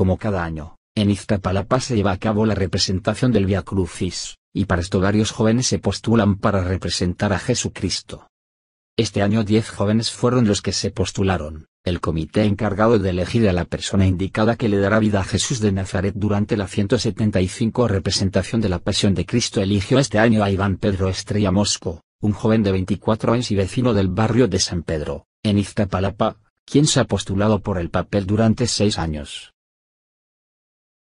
Como cada año, en Iztapalapa se lleva a cabo la representación del Via Crucis, y para esto varios jóvenes se postulan para representar a Jesucristo. Este año 10 jóvenes fueron los que se postularon. El comité encargado de elegir a la persona indicada que le dará vida a Jesús de Nazaret durante la 175 representación de la Pasión de Cristo eligió este año a Iván Pedro Estrella Mosco, un joven de 24 años y vecino del barrio de San Pedro, en Iztapalapa, quien se ha postulado por el papel durante seis años.